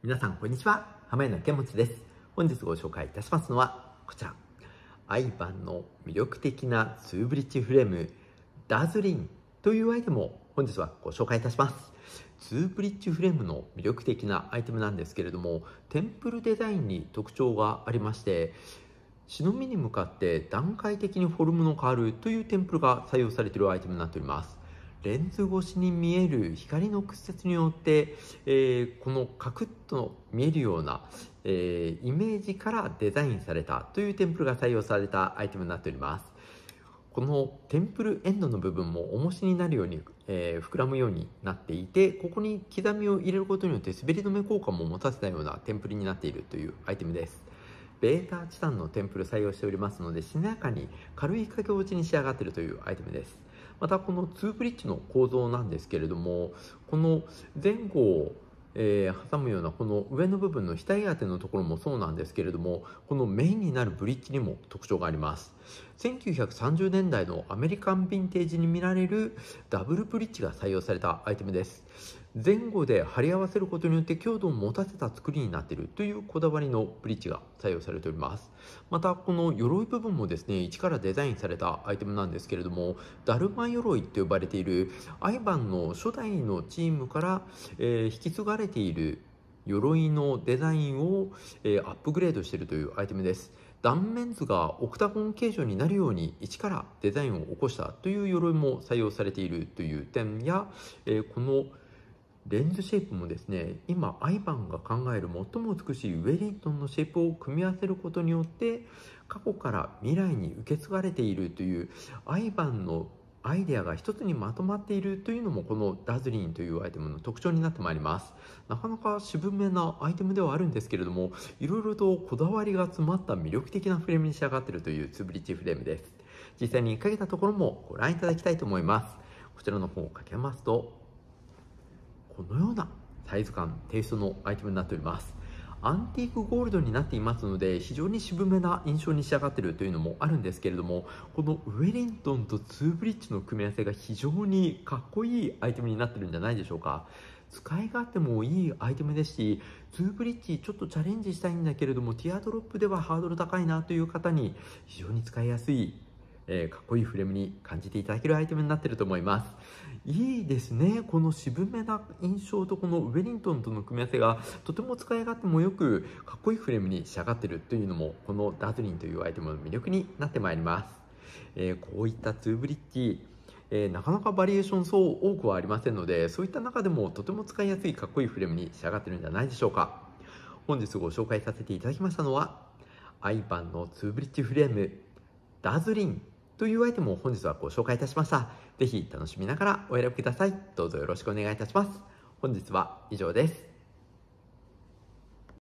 皆さんこんにちは浜柳健持です本日ご紹介いたしますのはこちらアイバンの魅力的なツーブリッジフレームダズリンというアイテムを本日はご紹介いたしますツーブリッジフレームの魅力的なアイテムなんですけれどもテンプルデザインに特徴がありまして忍みに向かって段階的にフォルムの変わるというテンプルが採用されているアイテムになっておりますレンズ越しに見える光の屈折によって、えー、このカクッと見えるような、えー、イメージからデザインされたというテンプルが採用されたアイテムになっております。このテンプルエンドの部分も重しになるように、えー、膨らむようになっていてここに刻みを入れることによって滑り止め効果も持たせたようなテンプルになっているというアイテムです。ベータチタンのテンプル採用しておりますのでしなやかに軽い掛け落ちに仕上がっているというアイテムです。またこの2ブリッジの構造なんですけれどもこの前後をえー、挟むようなこの上の部分の額当てのところもそうなんですけれどもこのメインになるブリッジにも特徴があります1930年代のアメリカンヴィンテージに見られるダブルブリッジが採用されたアイテムです前後で貼り合わせることによって強度を持たせた作りになっているというこだわりのブリッジが採用されておりますまたこの鎧部分もですね一からデザインされたアイテムなんですけれどもだるま鎧と呼ばれているアイバンの初代のチームから、え引き継がれている鎧のデザインを、えアップグレードしているというアイテムです断面図がオクタゴン形状になるように一からデザインを起こしたという鎧も採用されているという点や、えこのレンズシェイプもですね今 i イ a n が考える最も美しいウェリントンのシェイプを組み合わせることによって過去から未来に受け継がれているという i イ a n のアイデアが一つにまとまっているというのもこのダズリンというアイテムの特徴になってまいりますなかなか渋めなアイテムではあるんですけれどもいろいろとこだわりが詰まった魅力的なフレームに仕上がっているというツブリッジフレームです実際にかけたところもご覧いただきたいと思いますこちらの方をかけますとこのようなサイズ感テイストのアイテムになっておりますアンティークゴールドになっていますので非常に渋めな印象に仕上がっているというのもあるんですけれどもこのウェリントンとツーブリッジの組み合わせが非常にかっこいいアイテムになってるんじゃないでしょうか使い勝手もいいアイテムですしツーブリッジちょっとチャレンジしたいんだけれどもティアドロップではハードル高いなという方に非常に使いやすいえー、かっこいいフレームに感じていただけるアイテムになってると思いますいいですねこの渋めな印象とこのウェリントンとの組み合わせがとても使い勝手もよくかっこいいフレームに仕上がってるというのもこのダズリンというアイテムの魅力になってまいります、えー、こういったツーブリッジえー、なかなかバリエーションそう多くはありませんのでそういった中でもとても使いやすいかっこいいフレームに仕上がってるんじゃないでしょうか本日ご紹介させていただきましたのは iPad のツーブリッジフレームダズリンというアイテムを本日はご紹介いたしました。ぜひ楽しみながらお選びください。どうぞよろしくお願いいたします。本日は以上です。